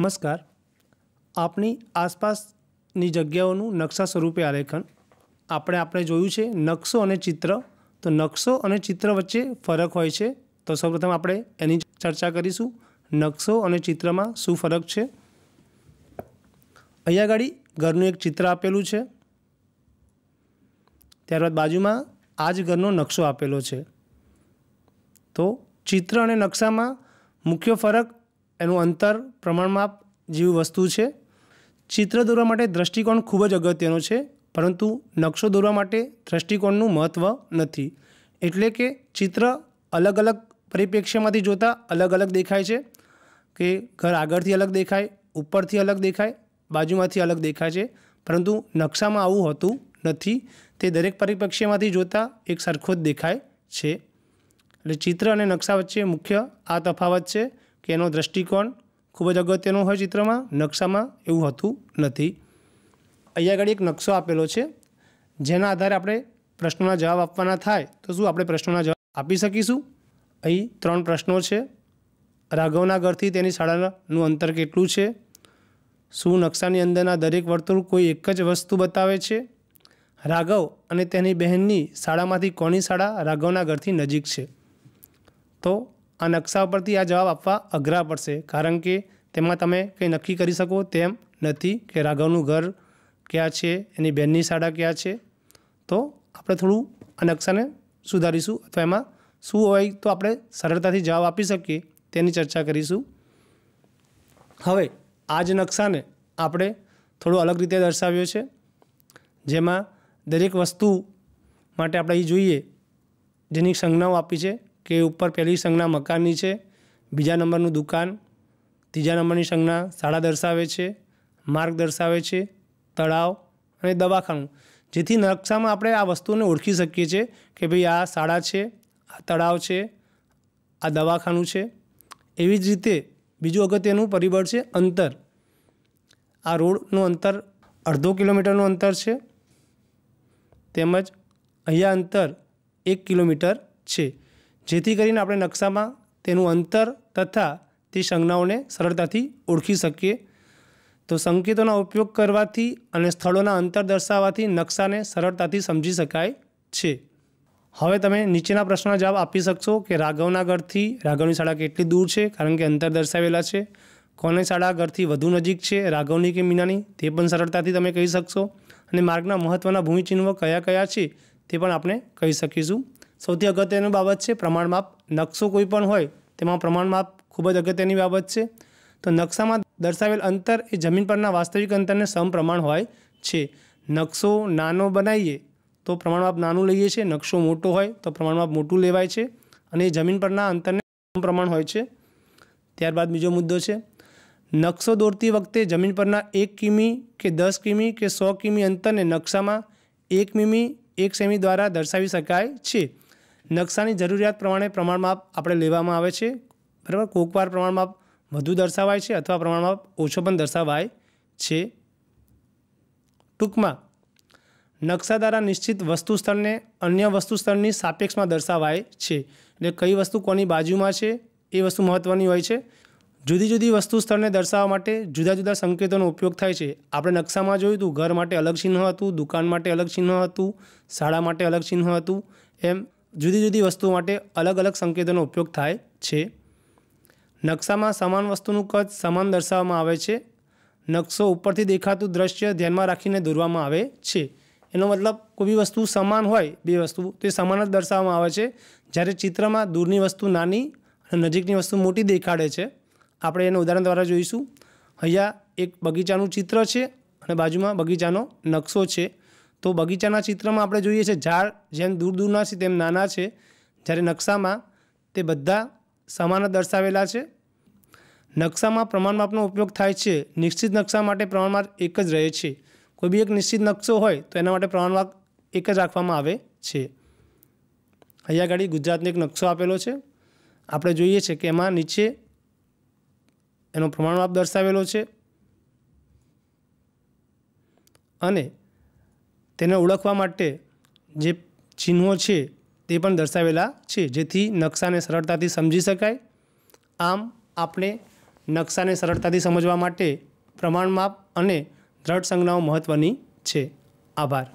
નમસ્કાર આપની આસપાસની જગ્યાઓનું નકશા સ્વરૂપે આલેખન આપણે આપણે જોયું છે નકશો અને ચિત્ર તો નકશો અને ચિત્ર વચ્ચે ફરક હોય છે તો સૌપ્રથમ આપણે એની ચર્ચા કરીશું નકશો અને ચિત્રમાં શું ફરક છે અહીંયા આગળ ઘરનું એક ચિત્ર આપેલું છે ત્યારબાદ બાજુમાં આ જ ઘરનો નકશો આપેલો છે તો ચિત્ર અને નકશામાં મુખ્ય ફરક એનું અંતર પ્રમાણમાપ જેવી વસ્તુ છે ચિત્ર દોરવા માટે દ્રષ્ટિકોણ ખૂબ જ અગત્યનો છે પરંતુ નકશો દોરવા માટે દ્રષ્ટિકોણનું મહત્ત્વ નથી એટલે કે ચિત્ર અલગ અલગ પરિપ્રેક્ષ્યમાંથી જોતાં અલગ અલગ દેખાય છે કે ઘર આગળથી અલગ દેખાય ઉપરથી અલગ દેખાય બાજુમાંથી અલગ દેખાય છે પરંતુ નકશામાં આવું હોતું નથી તે દરેક પરિપ્રેક્ષ્યમાંથી જોતાં એક સરખો જ દેખાય છે એટલે ચિત્ર અને નકશા વચ્ચે મુખ્ય આ તફાવત છે કે એનો દ્રષ્ટિકોણ ખૂબ જ અગત્યનો હોય ચિત્રમાં નકશામાં એવું હોતું નથી અહીંયા આગળ એક નકશો આપેલો છે જેના આધારે આપણે પ્રશ્નોના જવાબ આપવાના થાય તો શું આપણે પ્રશ્નોના જવાબ આપી શકીશું અહીં ત્રણ પ્રશ્નો છે રાઘવના ઘરથી તેની શાળાનું અંતર કેટલું છે શું નકશાની અંદરના દરેક વર્તુળ કોઈ એક જ વસ્તુ બતાવે છે રાઘવ અને તેની બહેનની શાળામાંથી કોની શાળા રાઘવના ઘરથી નજીક છે તો આ નકશા ઉપરથી આ જવાબ આપવા અઘરા પડશે કારણ કે તેમાં તમે કંઈ નક્કી કરી શકો તેમ નથી કે રાઘવનું ઘર ક્યાં છે એની બહેનની શાળા ક્યાં છે તો આપણે થોડું આ નકશાને સુધારીશું અથવા એમાં શું હોય તો આપણે સરળતાથી જવાબ આપી શકીએ તેની ચર્ચા કરીશું હવે આ જ નકશાને આપણે થોડો અલગ રીતે દર્શાવ્યો છે જેમાં દરેક વસ્તુ માટે આપણે એ જોઈએ જેની સંજ્ઞાઓ આપી છે કે ઉપર પહેલી સંજ્ઞા મકાનની છે બીજા નંબરનું દુકાન ત્રીજા નંબરની સંજ્ઞા શાળા દર્શાવે છે માર્ગ દર્શાવે છે તળાવ અને દવાખાનું જેથી નકશામાં આપણે આ વસ્તુને ઓળખી શકીએ છીએ કે ભાઈ આ શાળા છે આ તળાવ છે આ દવાખાનું છે એવી જ રીતે બીજું અગત્યનું પરિબળ છે અંતર આ રોડનું અંતર અડધો કિલોમીટરનું અંતર છે તેમજ અહીંયા અંતર એક કિલોમીટર છે જેથી કરીને આપણે નકશામાં તેનું અંતર તથા તે સંજ્ઞાઓને સરળતાથી ઓળખી શકીએ તો સંકેતોના ઉપયોગ કરવાથી અને સ્થળોના અંતર દર્શાવવાથી નકશાને સરળતાથી સમજી શકાય છે હવે તમે નીચેના પ્રશ્નના જવાબ આપી શકશો કે રાઘવના ઘરથી રાઘવની શાળા કેટલી દૂર છે કારણ કે અંતર દર્શાવેલા છે કોને શાળા ઘરથી વધુ નજીક છે રાઘવની કે મીનાની તે પણ સરળતાથી તમે કહી શકશો અને માર્ગના મહત્ત્વના ભૂમિચિહ્નો કયા કયા છે તે પણ આપણે કહી શકીશું સૌથી અગત્યની બાબત છે પ્રમાણમાપ નકશો કોઈ પણ હોય તેમાં પ્રમાણમાપ ખૂબ જ અગત્યની બાબત છે તો નકશામાં દર્શાવેલ અંતર એ જમીન પરના વાસ્તવિક અંતરને સમપ્રમાણ હોય છે નકશો નાનો બનાવીએ તો પ્રમાણમાપ નાનું લઈએ છીએ નકશો મોટો હોય તો પ્રમાણમાપ મોટું લેવાય છે અને એ જમીન પરના અંતરને સમપ્રમાણ હોય છે ત્યારબાદ બીજો મુદ્દો છે નકશો દોરતી વખતે જમીન પરના એક કિમી કે દસ કિમી કે સો કિમી અંતરને નકશામાં એક મીમી એક સેમી દ્વારા દર્શાવી શકાય છે નકશાની જરૂરિયાત પ્રમાણે પ્રમાણમાં આપણે લેવામાં આવે છે બરાબર કોકવાર પ્રમાણમાં વધુ દર્શાવાય છે અથવા પ્રમાણમાં ઓછો પણ દર્શાવાય છે ટૂંકમાં નકશા દ્વારા નિશ્ચિત વસ્તુ સ્થળને અન્ય વસ્તુ સ્થળની સાપેક્ષમાં દર્શાવાય છે એટલે કઈ વસ્તુ કોની બાજુમાં છે એ વસ્તુ મહત્ત્વની હોય છે જુદી જુદી વસ્તુ સ્થળને દર્શાવવા માટે જુદા જુદા સંકેતોનો ઉપયોગ થાય છે આપણે નકશામાં જોયું હતું ઘર માટે અલગ ચિહ્ન હતું દુકાન માટે અલગ ચિહ્ન હતું શાળા માટે અલગ ચિહ્ન હતું એમ જુદી જુદી વસ્તુ માટે અલગ અલગ સંકેતોનો ઉપયોગ થાય છે નકશામાં સમાન વસ્તુનું કદ સમાન દર્શાવવામાં આવે છે નકશો ઉપરથી દેખાતું દ્રશ્ય ધ્યાનમાં રાખીને દોરવામાં આવે છે એનો મતલબ કોઈ બી વસ્તુ સમાન હોય બે વસ્તુ તે સમાન જ દર્શાવવામાં આવે છે જ્યારે ચિત્રમાં દૂરની વસ્તુ નાની અને નજીકની વસ્તુ મોટી દેખાડે છે આપણે એને ઉદાહરણ દ્વારા જોઈશું અહીંયા એક બગીચાનું ચિત્ર છે અને બાજુમાં બગીચાનો નકશો છે તો બગીચાના ચિત્રમાં આપણે જોઈએ છીએ ઝાડ જેમ દૂર દૂરના છે તેમ નાના છે જ્યારે નકશામાં તે બધા સમાન દર્શાવેલા છે નકશામાં પ્રમાણ માપનો ઉપયોગ થાય છે નિશ્ચિત નકશા માટે પ્રમાણમાપ એક જ રહે છે કોઈ બી એક નિશ્ચિત નકશો હોય તો એના માટે પ્રમાણમાપ એક જ રાખવામાં આવે છે અહીંયા આગળ ગુજરાતનો એક નકશો આપેલો છે આપણે જોઈએ છે કે એમાં નીચે એનો પ્રમાણમાપ દર્શાવેલો છે અને તેને ઓળખવા માટે જે ચિહ્નો છે તે પણ દર્શાવેલા છે જેથી નકશાને સરળતાથી સમજી શકાય આમ આપણે નકશાને સરળતાથી સમજવા માટે પ્રમાણમાપ અને દ્રઢ સંજ્ઞાઓ મહત્ત્વની છે આભાર